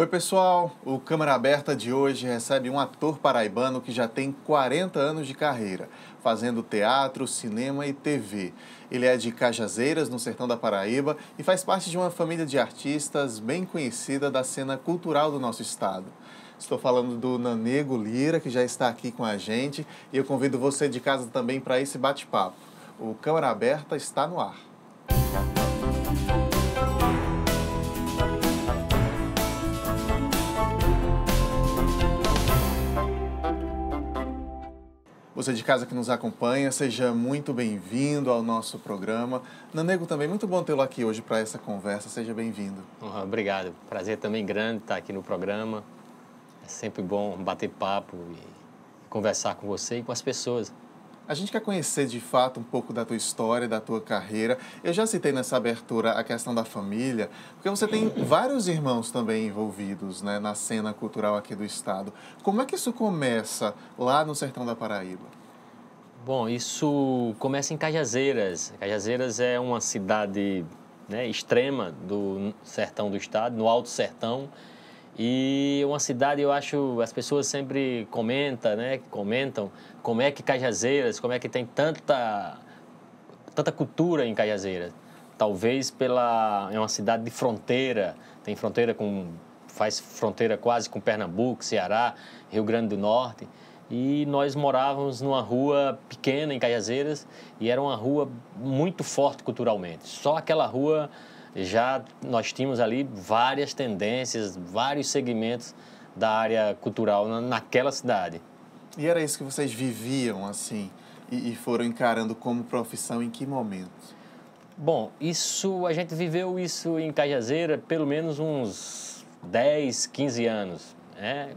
Oi, pessoal! O Câmara Aberta de hoje recebe um ator paraibano que já tem 40 anos de carreira, fazendo teatro, cinema e TV. Ele é de Cajazeiras, no sertão da Paraíba, e faz parte de uma família de artistas bem conhecida da cena cultural do nosso estado. Estou falando do Nanego Lira, que já está aqui com a gente, e eu convido você de casa também para esse bate-papo. O Câmara Aberta está no ar. Você de casa que nos acompanha, seja muito bem-vindo ao nosso programa. Nanego também, muito bom tê-lo aqui hoje para essa conversa. Seja bem-vindo. Uhum, obrigado. Prazer também grande estar tá aqui no programa. É sempre bom bater papo e conversar com você e com as pessoas. A gente quer conhecer de fato um pouco da tua história, da tua carreira. Eu já citei nessa abertura a questão da família, porque você tem vários irmãos também envolvidos né, na cena cultural aqui do estado. Como é que isso começa lá no sertão da Paraíba? Bom, isso começa em Cajazeiras. Cajazeiras é uma cidade né, extrema do sertão do estado, no Alto Sertão. E uma cidade, eu acho, as pessoas sempre comentam, né? Comentam como é que Cajazeiras, como é que tem tanta, tanta cultura em Cajazeiras. Talvez pela é uma cidade de fronteira, tem fronteira com faz fronteira quase com Pernambuco, Ceará, Rio Grande do Norte. E nós morávamos numa rua pequena em Cajazeiras e era uma rua muito forte culturalmente. Só aquela rua já nós tínhamos ali várias tendências, vários segmentos da área cultural naquela cidade. E era isso que vocês viviam, assim, e, e foram encarando como profissão em que momento? Bom, isso a gente viveu isso em Cajazeira pelo menos uns 10, 15 anos. Né?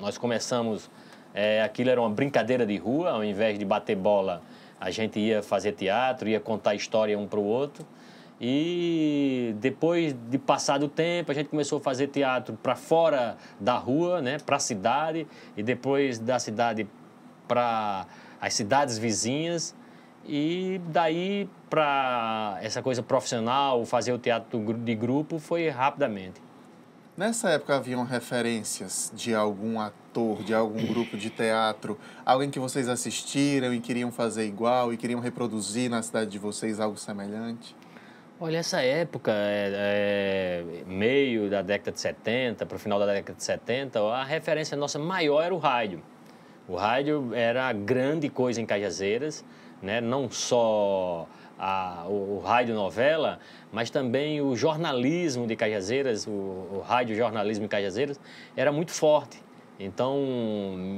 Nós começamos, é, aquilo era uma brincadeira de rua, ao invés de bater bola, a gente ia fazer teatro, ia contar história um para o outro. E depois de passado o tempo, a gente começou a fazer teatro para fora da rua, né, para a cidade, e depois da cidade para as cidades vizinhas. E daí para essa coisa profissional, fazer o teatro de grupo foi rapidamente. Nessa época haviam referências de algum ator, de algum grupo de teatro, alguém que vocês assistiram e queriam fazer igual e queriam reproduzir na cidade de vocês algo semelhante? Olha, essa época, é, é, meio da década de 70, para o final da década de 70, a referência nossa maior era o rádio. O rádio era a grande coisa em Cajazeiras, né? não só a, o, o, rádio novela, mas também o jornalismo de Cajazeiras, o, o rádio jornalismo de Cajazeiras, era muito forte. Então,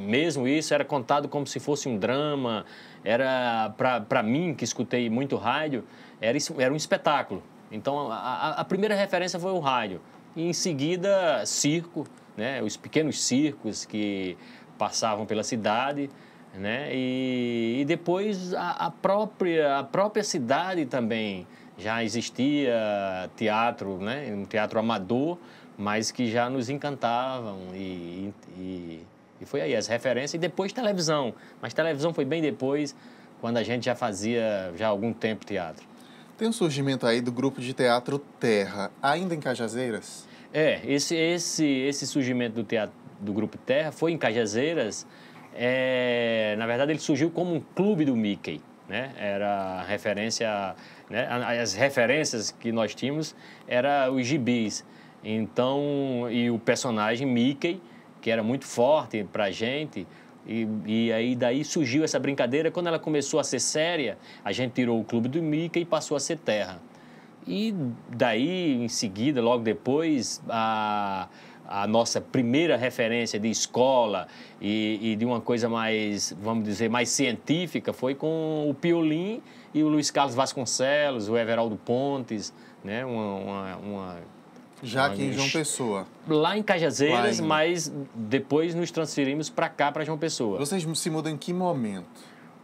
mesmo isso era contado como se fosse um drama. Era para mim que escutei muito rádio, era, era um espetáculo. Então, a, a primeira referência foi o rádio. E em seguida, circo, né? os pequenos circos que passavam pela cidade. Né? E, e depois a, a, própria, a própria cidade também já existia teatro, né? um teatro amador, mas que já nos encantavam e, e, e foi aí as referências e depois televisão, mas televisão foi bem depois quando a gente já fazia já há algum tempo teatro. Tem o um surgimento aí do grupo de teatro Terra, ainda em Cajazeiras? É, esse, esse, esse surgimento do teatro do grupo Terra foi em Cajazeiras. É, na verdade, ele surgiu como um clube do Mickey. Né? Era referência, né? as referências que nós tínhamos era os gibis. Então, e o personagem Mickey, que era muito forte para a gente, e, e, aí daí surgiu essa brincadeira. Quando ela começou a ser séria, a gente tirou o clube do Mica e passou a ser terra. E daí, em seguida, logo depois, a, a nossa primeira referência de escola e, e, de uma coisa mais, vamos dizer, mais científica foi com o Piolim e o Luiz Carlos Vasconcelos, o Everaldo Pontes, né? uma, uma, uma já aqui em João Pessoa. Lá em Cajazeiras, Lá mas depois nos transferimos para cá, para João Pessoa. Vocês se mudam em que momento?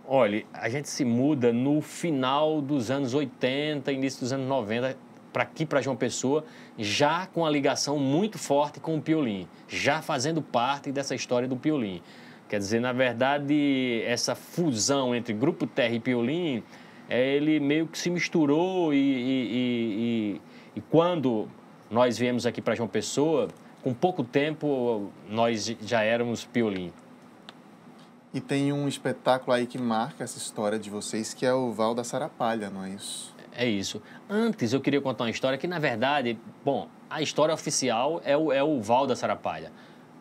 Olha, a gente se muda no final dos anos 80, início dos anos 90, para aqui, para João Pessoa, já com a ligação muito forte com o Piolim, já fazendo parte dessa história do Piolim. Quer dizer, na verdade, essa fusão entre Grupo Terra e Piolim, é, ele meio que se misturou e, e, e, e quando nós viemos aqui para João Pessoa, com pouco tempo nós já éramos piolim. E tem um espetáculo aí que marca essa história de vocês, que é o Val da Sarapalha, não é isso? É isso. Antes eu queria contar uma história que, na verdade, bom, a história oficial é o, é o Val da Sarapalha.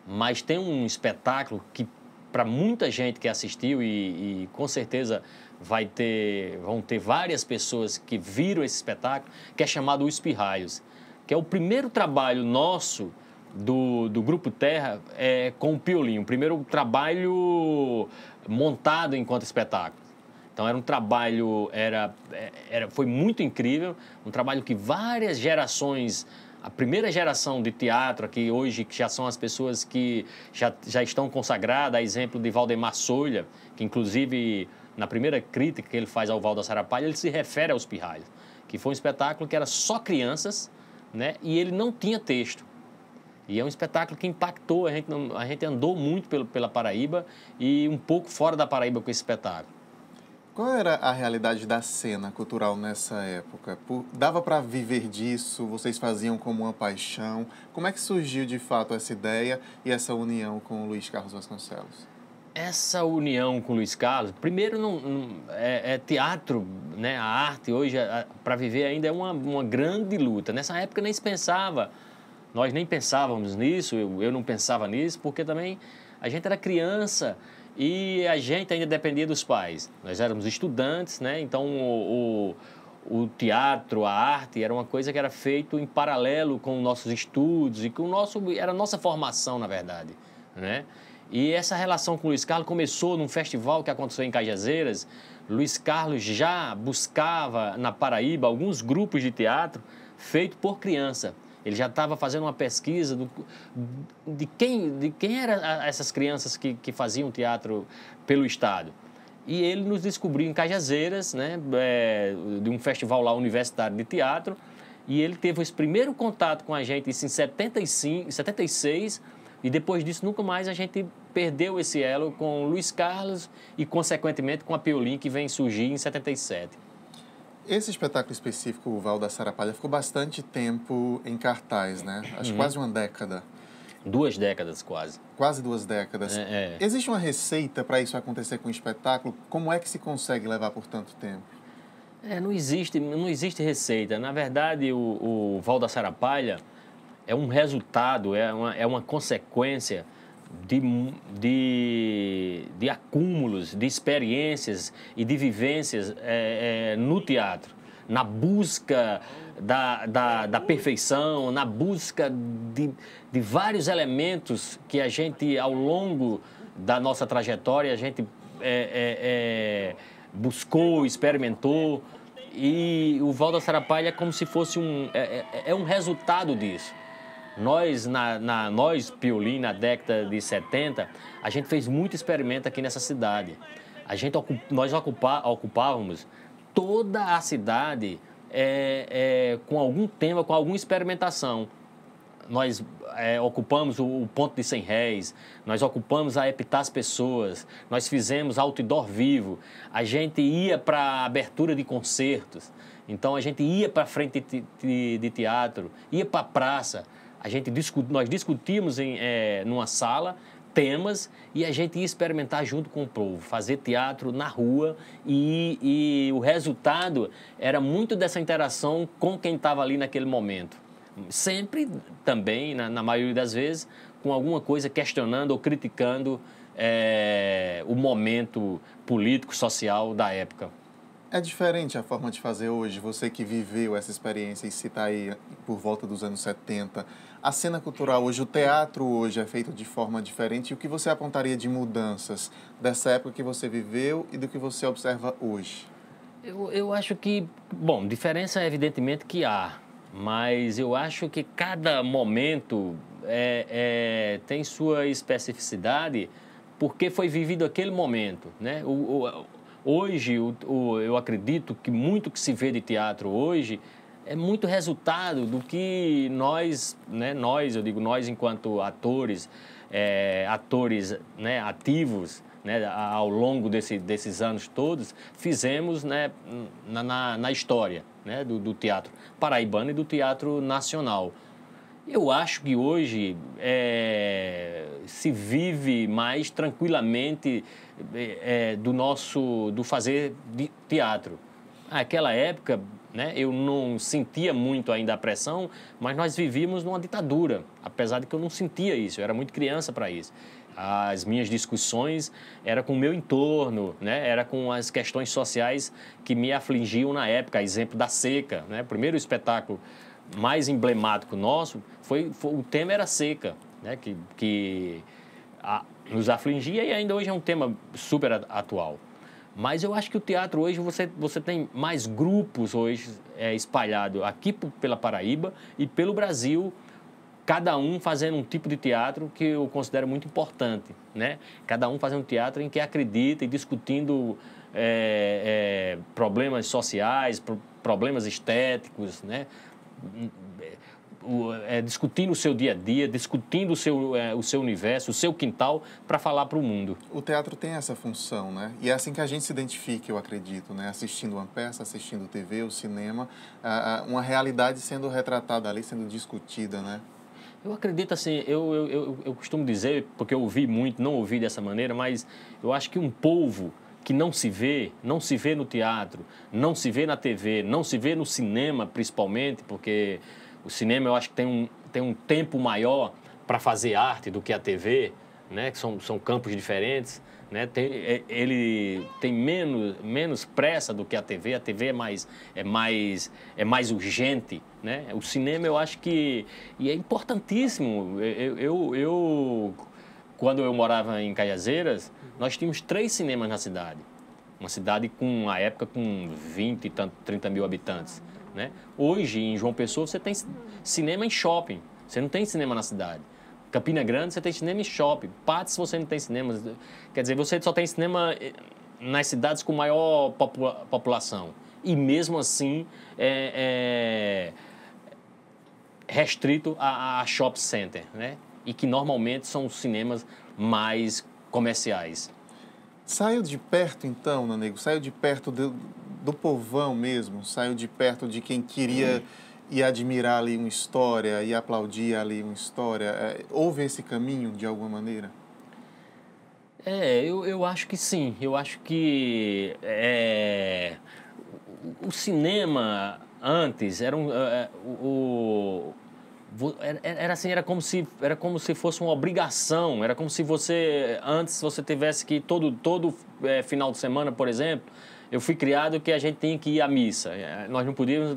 Mas tem um espetáculo que, para muita gente que assistiu, e, e, com certeza vai ter, vão ter várias pessoas que viram esse espetáculo, que é chamado Os Pirraios que é o primeiro trabalho nosso do, do Grupo Terra é, com o Piolim, o primeiro trabalho montado enquanto espetáculo. Então era um trabalho, era, é, era, foi muito incrível, um trabalho que várias gerações, a primeira geração de teatro aqui hoje, que já são as pessoas que já, já estão consagradas, a exemplo de Valdemar Solha, que inclusive na primeira crítica que ele faz ao Valda Sarapalha, ele se refere aos Pirralhos, que foi um espetáculo que era só crianças, né? E ele não tinha texto. E é um espetáculo que impactou, a gente, a gente andou muito pelo, pela Paraíba e um pouco fora da Paraíba com esse espetáculo. Qual era a realidade da cena cultural nessa época? Por, dava para viver disso? Vocês faziam como uma paixão? Como é que surgiu de fato essa ideia e essa união com o Luiz Carlos Vasconcelos? essa união com o Luiz Carlos, primeiro não, não é, é, teatro, né? A arte hoje para viver ainda é uma, uma grande luta. Nessa época nem se pensava, nós nem pensávamos nisso, eu, eu não pensava nisso, porque também a gente era criança e a gente ainda dependia dos pais. Nós éramos estudantes, né? Então o, o, o teatro, a arte era uma coisa que era feito em paralelo com nossos estudos e com o nosso era a nossa formação na verdade, né? E essa relação com o Luiz Carlos começou num festival que aconteceu em Cajazeiras. Luiz Carlos já buscava na Paraíba alguns grupos de teatro feito por criança. Ele já estava fazendo uma pesquisa do, de quem de quem eram essas crianças que, que faziam teatro pelo Estado. E ele nos descobriu em Cajazeiras, né, é, de um festival lá universitário de teatro. E ele teve esse primeiro contato com a gente isso em 75, 76 e depois disso, nunca mais a gente perdeu esse elo com Luiz Carlos e, consequentemente, com a Peolim, que vem surgir em 77. Esse espetáculo específico, o Val da Sarapalha, ficou bastante tempo em cartaz, né? Acho uhum. quase uma década. Duas décadas, quase. Quase duas décadas. É, é. Existe uma receita para isso acontecer com o espetáculo? Como é que se consegue levar por tanto tempo? É, não, existe, não existe receita. Na verdade, o, o Val da Sarapalha é um resultado, é uma, é uma consequência de, de, de acúmulos, de experiências e de vivências é, é, no teatro, na busca da, da, da, perfeição, na busca de, de vários elementos que a gente, ao longo da nossa trajetória, a gente é, é, é buscou, experimentou. E o Valda Sarapalha é como se fosse um. É, é, é um resultado disso. Nós, na, na, nós, Piolim, na década de 70, a gente fez muito experimento aqui nessa cidade. A gente, nós ocupa, ocupávamos toda a cidade é, é, com algum tema, com alguma experimentação. Nós é, ocupamos o, o, Ponto de 100 Réis, nós ocupamos a Epitas Pessoas, nós fizemos outdoor vivo, a gente ia para abertura de concertos, então a gente ia para frente de, de, de teatro, ia para a praça, a gente discu nós discutimos em é, numa sala temas e a gente ia experimentar junto com o povo, fazer teatro na rua e, e o resultado era muito dessa interação com quem estava ali naquele momento. Sempre também, na, na, maioria das vezes, com alguma coisa questionando ou criticando é, o momento político, social da época. É diferente a forma de fazer hoje, você que viveu essa experiência e se está aí por volta dos anos 70 a cena cultural hoje, o teatro hoje é feito de forma diferente. E o que você apontaria de mudanças dessa época que você viveu e do que você observa hoje? Eu, eu acho que, bom, diferença é evidentemente que há, mas eu acho que cada momento é, é, tem sua especificidade porque foi vivido aquele momento, né? O, o, hoje, o, eu acredito que muito que se vê de teatro hoje é muito resultado do que nós, né, nós, eu digo nós enquanto atores, é, atores né, ativos, né, ao longo desse, desses anos todos, fizemos né, na, na, na, história né, do, do, teatro paraibano e do teatro nacional. Eu acho que hoje é, se vive mais tranquilamente é, é do nosso do fazer teatro. Aquela época né? Eu não sentia muito ainda a pressão, mas nós vivíamos numa ditadura, apesar de que eu não sentia isso, eu era muito criança para isso. As minhas discussões era com o meu entorno, né? era com as questões sociais que me afligiam na época, exemplo da seca. Né? O primeiro espetáculo mais emblemático nosso foi, foi o tema era seca, né? que, que a, nos afligia e ainda hoje é um tema super atual. Mas eu acho que o teatro hoje, você, você tem mais grupos hoje é, espalhado aqui pela Paraíba e pelo Brasil, cada um fazendo um tipo de teatro que eu considero muito importante, né? Cada um fazendo um teatro em que acredita e discutindo é, é, problemas sociais, pro, problemas estéticos, né? é, discutindo o seu dia a dia, discutindo o seu, é, o seu universo, o seu quintal, para falar para o mundo. O teatro tem essa função, né? E é assim que a gente se identifica, eu acredito, né? Assistindo uma peça, assistindo TV, o cinema, a, a, uma realidade sendo retratada ali, sendo discutida, né? Eu acredito assim, eu, eu, eu, eu costumo dizer, porque eu ouvi muito, não ouvi dessa maneira, mas eu acho que um povo que não se vê, não se vê no teatro, não se vê na TV, não se vê no cinema, principalmente, porque o cinema, eu acho que tem um, tem um tempo maior para fazer arte do que a TV, né? que são, são campos diferentes. Né? Tem, é, ele tem menos, menos pressa do que a TV, a TV é mais, é mais, é mais urgente. Né? O cinema, eu acho que. E é importantíssimo. eu, eu, eu quando eu morava em Caiazeiras, nós tínhamos três cinemas na cidade. Uma cidade com, na época, com 20 e tanto, 30 mil habitantes. Né? Hoje, em João Pessoa, você tem cinema em shopping. Você não tem cinema na cidade. Campina Grande, você tem cinema em shopping. Patos, você não tem cinema. Quer dizer, você só tem cinema eh, nas cidades com maior popula população. E mesmo assim, é, é restrito a, a shopping center, né? E que normalmente são os cinemas mais comerciais. Saiu de perto, então, Nanego, saiu de perto do, do povão mesmo, saiu de perto de quem queria e ir admirar ali uma história e aplaudir ali uma história. É, houve esse caminho de alguma maneira? É, eu, eu acho que sim. Eu acho que é, o cinema antes era um, é, o, era assim, era como se era como se fosse uma obrigação, era como se você antes você tivesse que ir todo todo é, final de semana, por exemplo, eu fui criado que a gente tinha que ir à missa. É, nós não podíamos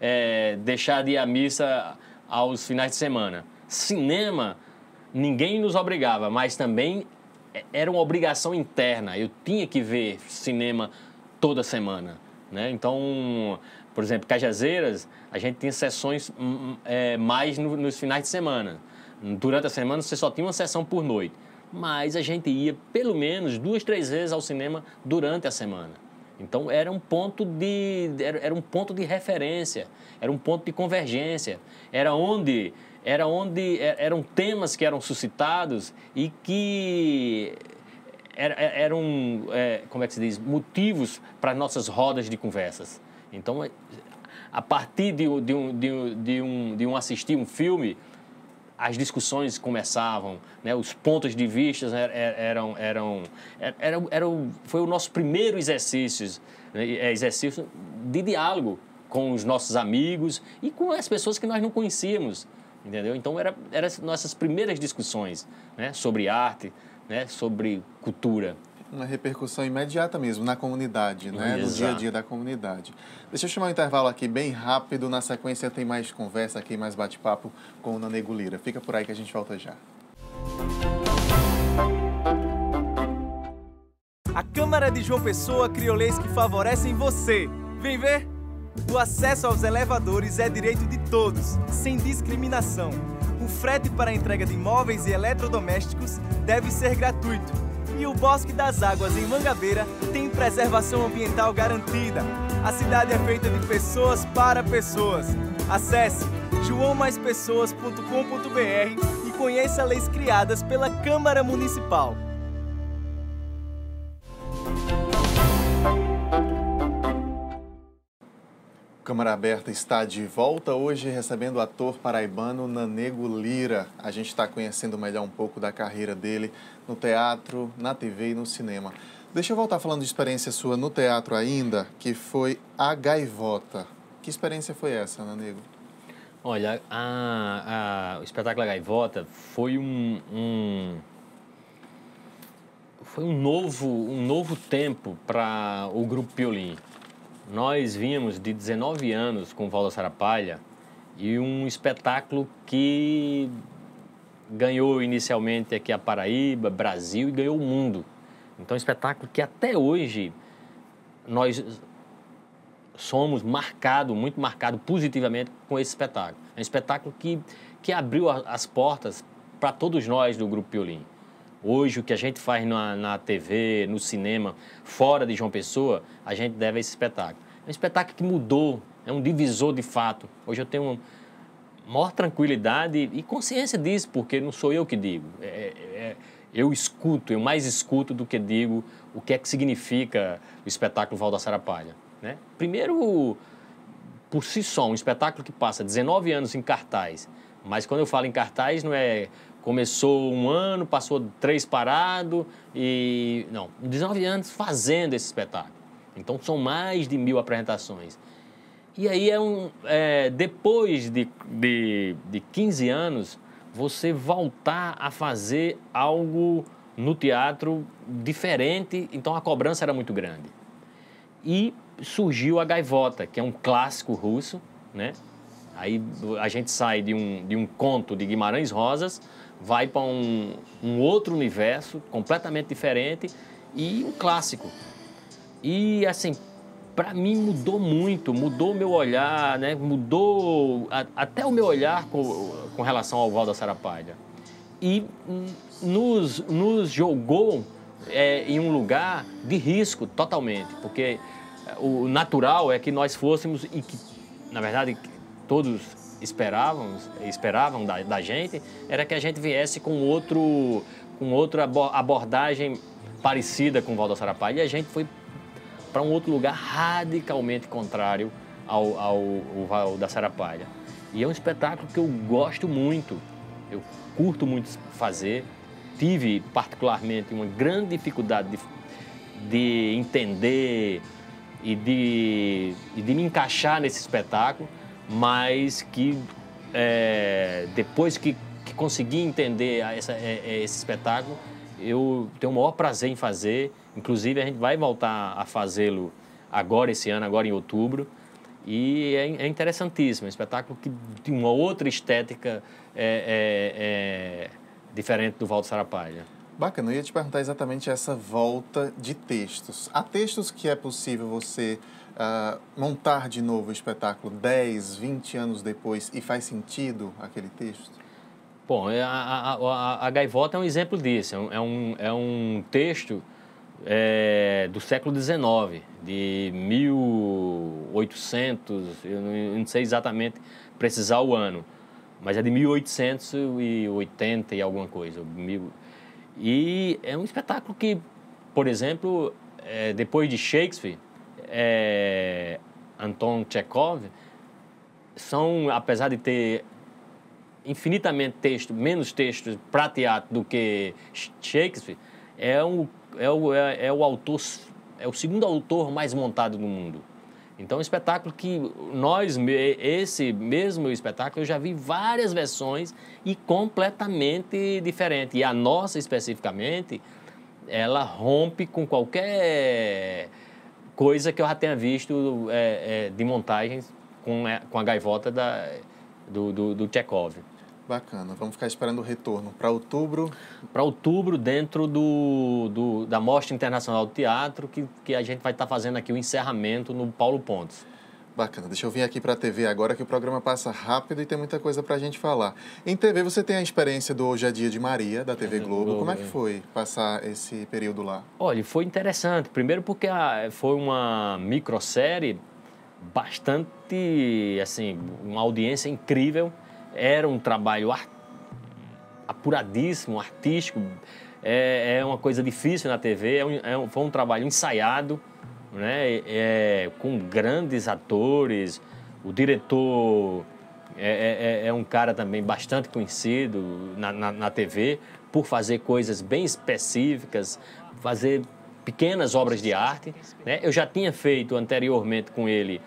é, deixar de ir à missa aos finais de semana. Cinema, ninguém nos obrigava, mas também é, era uma obrigação interna. Eu tinha que ver cinema toda semana, né? Então por exemplo, Cajazeiras, a gente tinha sessões hum, hum, é, mais no, nos finais de semana. Durante a semana você só tinha uma sessão por noite. Mas a gente ia pelo menos duas, três vezes ao cinema durante a semana. Então era um ponto de era, era um ponto de referência, era um ponto de convergência, era onde era onde é, eram temas que eram suscitados e que é, eram é, como é que se diz motivos para nossas rodas de conversas. Então, é, a partir de, de, um, de, um, de, um, de um assistir um filme, as discussões começavam, né? os pontos de vista é, é, eram, eram, eram, eram, foi o nosso primeiro exercício, né? exercício de diálogo com os nossos amigos e com as pessoas que nós não conhecíamos, entendeu? Então eram era nossas primeiras discussões, né? sobre arte, né? sobre cultura uma repercussão imediata mesmo na comunidade, né? Exato. no dia a dia da comunidade. Deixa eu chamar um intervalo aqui bem rápido. Na sequência tem mais conversa aqui, mais bate-papo com o Nane Gulira. Fica por aí que a gente volta já. A Câmara de João Pessoa criou leis que favorecem você. Vem ver? O acesso aos elevadores é direito de todos, sem discriminação. O frete para a entrega de imóveis e eletrodomésticos deve ser gratuito e o Bosque das Águas em Mangabeira tem preservação ambiental garantida. A cidade é feita de pessoas para pessoas. Acesse joaomaispessoas.com.br e conheça leis criadas pela Câmara Municipal. Câmara Aberta está de volta hoje recebendo o ator paraibano Nanego Lira. A gente está conhecendo melhor um pouco da carreira dele no teatro, na TV e no cinema. Deixa eu voltar falando de experiência sua no teatro ainda, que foi a gaivota. Que experiência foi essa, Nanego? Olha, a, a, o espetáculo A Gaivota foi um, um foi um novo, um novo tempo para o grupo Piolim. Nós vínhamos de 19 anos com Valda Sarapalha e um espetáculo que ganhou inicialmente aqui a Paraíba, Brasil e ganhou o mundo. Então, é um espetáculo que até hoje nós somos marcado, muito marcado positivamente com esse espetáculo. É um espetáculo que, que abriu as portas para todos nós do Grupo Piolim. Hoje, o que a gente faz na, na TV, no cinema, fora de João Pessoa, a gente deve a esse espetáculo. É um espetáculo que mudou, é um divisor de fato. Hoje eu tenho um, maior tranquilidade e consciência disso, porque não sou eu que digo. É, é, é, eu escuto, eu mais escuto do que digo o que é que significa o espetáculo Valdassara Palha. Né? Primeiro, por si só, um espetáculo que passa 19 anos em cartaz, mas quando eu falo em cartaz, não é começou um ano, passou três parado e. Não, 19 anos fazendo esse espetáculo. Então são mais de mil apresentações. E aí é um. É, depois de, de, de 15 anos, você voltar a fazer algo no teatro diferente, então a cobrança era muito grande. E surgiu a Gaivota, que é um clássico russo, né? Aí a gente sai de um, de um conto de Guimarães Rosas, vai para um, um outro universo completamente diferente e um clássico. E assim, para mim mudou muito, mudou meu olhar, né? mudou a, até o meu olhar com, com relação ao Valda Sarapalha. E nos, nos jogou é, em um lugar de risco totalmente, porque o natural é que nós fôssemos e que, na verdade, todos esperavam esperavam da, da gente, era que a gente viesse com outro com outra abordagem parecida com o Valdo Sarapalha e a gente foi para um outro lugar radicalmente contrário ao, ao, ao, ao da Sarapalha. E é um espetáculo que eu gosto muito, eu curto muito fazer. Tive, particularmente, uma grande dificuldade de, de entender e de, e de me encaixar nesse espetáculo, mas que é, depois que, que consegui entender essa, eh, eh, esse espetáculo, eu tenho o maior prazer em fazer. Inclusive, a gente vai voltar a fazê-lo agora, esse ano, agora em outubro. E é, é interessantíssimo. É um espetáculo que tem uma outra estética é, é, é diferente do Valdo Sarapalha. Bacana, eu ia te perguntar exatamente essa volta de textos. Há textos que é possível você uh, montar de novo o espetáculo 10, 20 anos depois e faz sentido aquele texto? Bom, é, a, a, a, Gaivota é um exemplo disso. É um, é um é texto é, do século XIX, de 1800, eu não sei exatamente precisar o ano, mas é de 1880 e alguma coisa. Mil... E é um espetáculo que, por exemplo, é, depois de Shakespeare, é, Anton Chekhov, são, apesar de ter infinitamente texto, menos textos para teatro do que Shakespeare, é, um, é, o, é, é, o autor, é o segundo autor mais montado do mundo. Então, é um espetáculo que nós, esse mesmo espetáculo, eu já vi várias versões e completamente diferente. E a nossa, especificamente, ela rompe com qualquer coisa que eu já tenha visto é, é, de montagens com, é, com a gaivota da, do, do, do Tchekov. Bacana. Vamos ficar esperando o retorno para outubro. Para outubro, dentro do, do, da Mostra Internacional do Teatro, que, que a gente vai estar tá fazendo aqui o encerramento no Paulo Pontes. Bacana. Deixa eu vir aqui para a TV agora, que o programa passa rápido e tem muita coisa para a gente falar. Em TV, você tem a experiência do Hoje é Dia de Maria, da TV Globo. Uhum. Globo. Como é que uhum. foi passar esse período lá? Olha, foi interessante. Primeiro porque ah, foi uma microsérie bastante, assim, uma audiência incrível era um trabalho apuradíssimo, artístico, é, é, uma coisa difícil na TV, é um, é um, foi um trabalho ensaiado, né? É, com grandes atores, o diretor é, é, é, é um cara também bastante conhecido na, na, na TV por fazer coisas bem específicas, fazer pequenas obras de arte. Né? Eu já tinha feito anteriormente com ele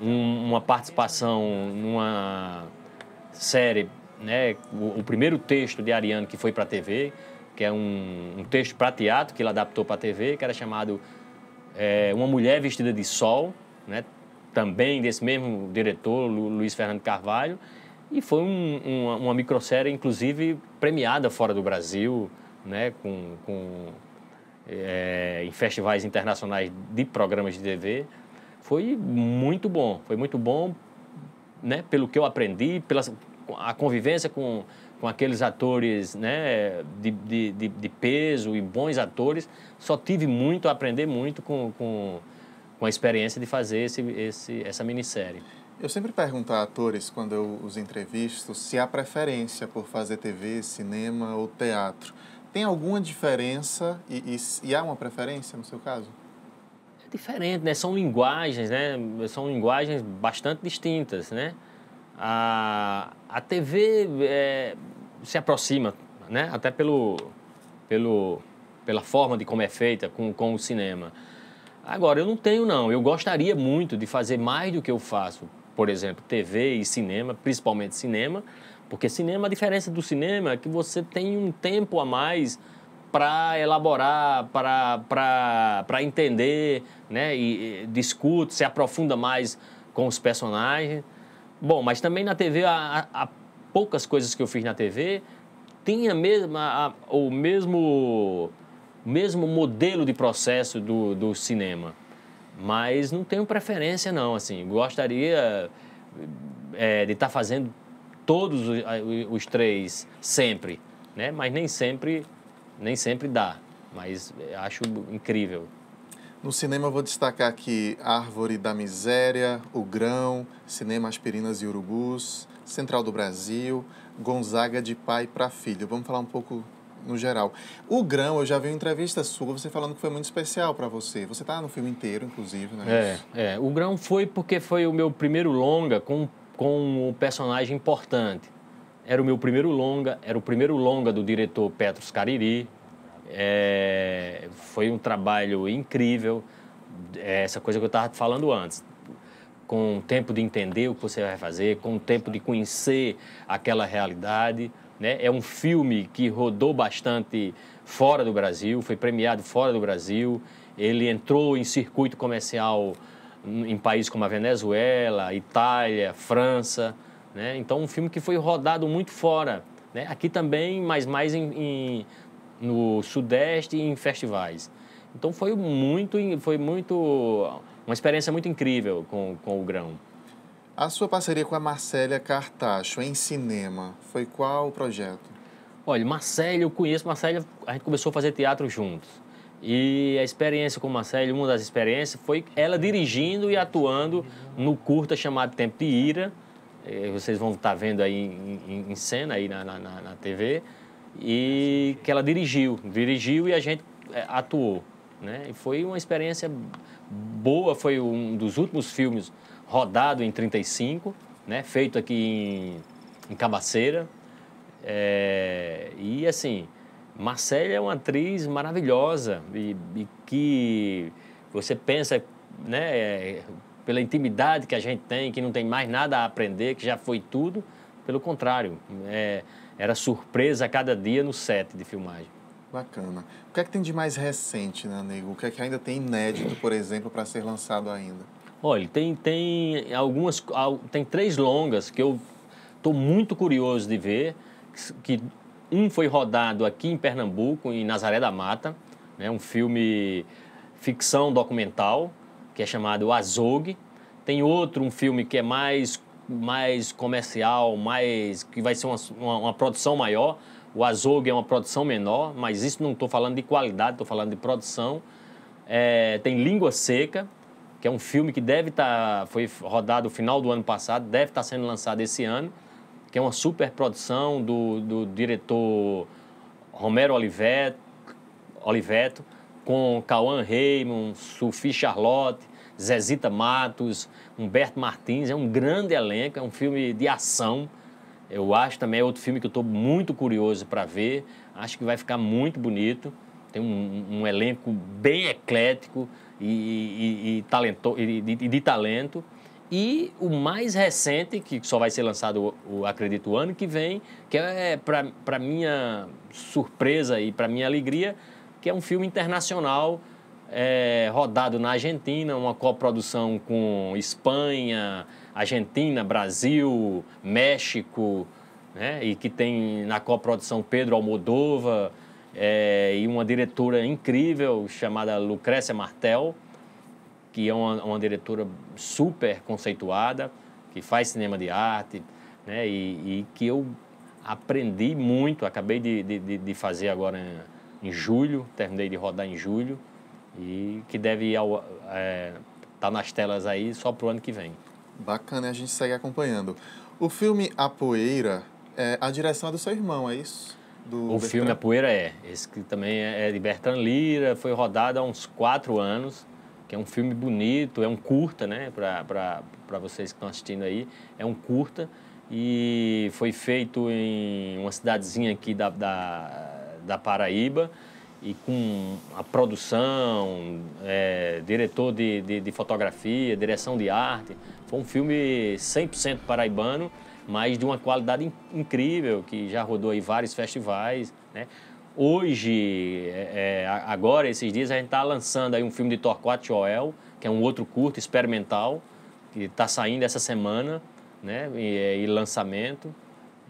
um, uma participação numa série, né, o, o primeiro texto de Ariano que foi para a TV, que é um, um texto para teatro que ele adaptou para a TV, que era chamado é, Uma Mulher Vestida de Sol, né, também desse mesmo diretor, Lu, Luiz Fernando Carvalho, e foi um, uma, uma microsérie, inclusive, premiada fora do Brasil, né, com, com é, em festivais internacionais de programas de TV. Foi muito bom, foi muito bom né, pelo que eu aprendi, pela a convivência com, com aqueles atores né, de, de, de, de peso e bons atores, só tive muito a aprender muito com, com, com a experiência de fazer esse, esse, essa minissérie. Eu sempre pergunto a atores, quando eu os entrevisto, se há preferência por fazer TV, cinema ou teatro. Tem alguma diferença e, e, e há uma preferência no seu caso? diferente, né? São linguagens, né? São linguagens bastante distintas, né? A, a TV é, se aproxima, né? Até pelo, pelo, pela forma de como é feita com, com o cinema. Agora, eu não tenho, não. Eu gostaria muito de fazer mais do que eu faço. Por exemplo, TV e cinema, principalmente cinema, porque cinema, a diferença do cinema é que você tem um tempo a mais para elaborar, para entender, né? E, e, discute, se aprofunda mais com os personagens. Bom, mas também na TV há, poucas coisas que eu fiz na TV tinha mesma, a, o mesmo, mesmo modelo de processo do, do cinema. Mas não tenho preferência, não. Assim, gostaria é, de estar tá fazendo todos os, os três sempre, né? mas nem sempre nem sempre dá, mas acho incrível. No cinema eu vou destacar aqui Árvore da Miséria, O Grão, Cinema Aspirinas e Urubus, Central do Brasil, Gonzaga de Pai para Filho. Vamos falar um pouco no geral. O Grão, eu já vi uma entrevista sua, você falando que foi muito especial para você. Você tá no filme inteiro, inclusive, né? É, é. O Grão foi porque foi o meu primeiro longa com, com um personagem importante era o meu primeiro longa, era o primeiro longa do diretor Petros Cariri. É, foi um trabalho incrível, é, essa coisa que eu estava falando antes. Com o tempo de entender o que você vai fazer, com o tempo de conhecer aquela realidade. Né? É um filme que rodou bastante fora do Brasil, foi premiado fora do Brasil. Ele entrou em circuito comercial hum, em países como a Venezuela, Itália, França. Né? Então, um filme que foi rodado muito fora. Né? Aqui também, mas mais em, em, no Sudeste e em festivais. Então, foi muito, foi muito uma experiência muito incrível com, com o Grão. A sua parceria com a Marcélia Cartacho em cinema, foi qual o projeto? Olha, Marcélia, eu conheço Marcélia, a gente começou a fazer teatro juntos. E a experiência com Marcélia, uma das experiências, foi ela dirigindo e atuando no curta chamado Tempo de Ira, é, vocês vão estar vendo aí em, em cena aí na, na, na, TV e que ela dirigiu, dirigiu e a gente é, atuou, né? E foi uma experiência boa, foi um dos últimos filmes rodado em 35, né? Feito aqui em, em Cabaceira é, e assim, Marcela é uma atriz maravilhosa e, e que você pensa, né? É, pela intimidade que a gente tem, que não tem mais nada a aprender, que já foi tudo. Pelo contrário, é, era surpresa a cada dia no set de filmagem. Bacana. O que é que tem de mais recente, né, nego? O que é que ainda tem inédito, por exemplo, para ser lançado ainda? Olha, tem, tem algumas. Tem três longas que eu estou muito curioso de ver. Que um foi rodado aqui em Pernambuco, em Nazaré da Mata, né, um filme ficção documental, que é chamado Azog. Tem outro, um filme que é mais, mais comercial, mais que vai ser uma, uma, uma produção maior. O Azog é uma produção menor, mas isso não estou falando de qualidade, estou falando de produção. É, tem Língua Seca, que é um filme que deve estar. Tá, foi rodado no final do ano passado, deve estar tá sendo lançado esse ano, que é uma super produção do, do diretor Romero Oliveto, Oliveto com Cauã Raymond, Sufi Charlotte, Zezita Matos, Humberto Martins, é um grande elenco, é um filme de ação. Eu acho também, é outro filme que eu estou muito curioso para ver, acho que vai ficar muito bonito. Tem um, um elenco bem eclético e, e, e, talento, e de, de talento. E o mais recente, que só vai ser lançado, o, acredito, o ano que vem, que é, para minha surpresa e para minha alegria, que é um filme internacional é, rodado na Argentina, uma coprodução com Espanha, Argentina, Brasil, México, né? e que tem na coprodução Pedro Almodova é, e uma diretora incrível chamada Lucrécia Martel, que é uma, uma diretora super conceituada, que faz cinema de arte, né? e, e que eu aprendi muito, acabei de, de, de fazer agora em, em julho, terminei de rodar em julho, e que deve estar é, tá nas telas aí só pro ano que vem. Bacana, a gente segue acompanhando. O filme A Poeira, é, a direção é do seu irmão, é isso? Do o Bertrand? filme A Poeira é. Esse que também é, é de Bertrand Lira, foi rodado há uns quatro anos que é um filme bonito, é um curta, né, para vocês que estão assistindo aí, é um curta e foi feito em uma cidadezinha aqui da, da, da Paraíba e com a produção, é, diretor de, de, de, fotografia, direção de arte. Foi um filme 100% paraibano, mas de uma qualidade incrível, que já rodou em vários festivais. Né? Hoje, é, é agora, esses dias, a gente está lançando aí um filme de Torquato Joel, que é um outro curto experimental, que está saindo essa semana, né? e, é, e lançamento,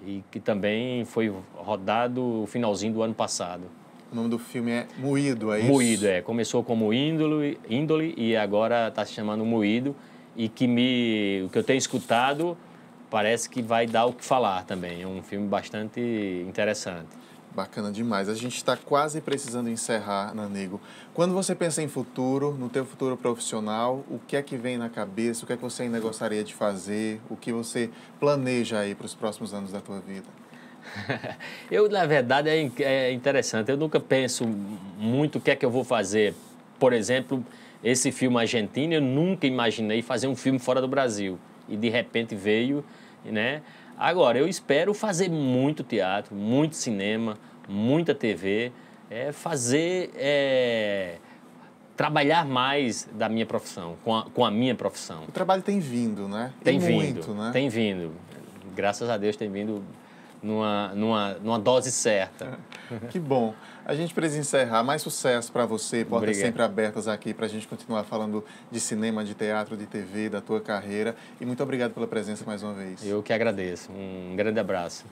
e que também foi rodado o finalzinho do ano passado. O nome do filme é Moído, é isso? Moído, é. Começou como Índole, índole e agora está se chamando Moído. E que me, o que eu tenho escutado parece que vai dar o que falar também. É um filme bastante interessante. Bacana demais. A gente está quase precisando encerrar, Nanego. Quando você pensa em futuro, no teu futuro profissional, o que é que vem na cabeça? O que é que você ainda gostaria de fazer? O que você planeja aí para os próximos anos da tua vida? eu, na verdade, é, é interessante. Eu nunca penso muito o que é que eu vou fazer. Por exemplo, esse filme argentino, eu nunca imaginei fazer um filme fora do Brasil. E de repente veio, né? Agora, eu espero fazer muito teatro, muito cinema, muita TV, é fazer. É trabalhar mais da minha profissão, com a, com a, minha profissão. O trabalho tem vindo, né? Tem vindo, muito, né? Tem vindo. Graças a Deus tem vindo numa, numa, numa dose certa. Que bom. A gente precisa encerrar. Mais sucesso para você. Portas Obrigado. sempre abertas aqui para a gente continuar falando de cinema, de teatro, de TV, da tua carreira. E muito obrigado pela presença mais uma vez. Eu que agradeço. Um grande abraço.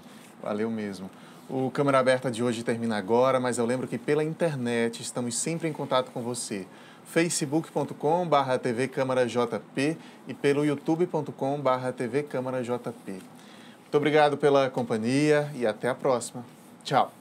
Valeu mesmo. O Câmara Aberta de hoje termina agora, mas eu lembro que pela internet estamos sempre em contato com você facebook.com.br TV JP e pelo youtube.com.br TV JP. Muito obrigado pela companhia e até a próxima. Tchau.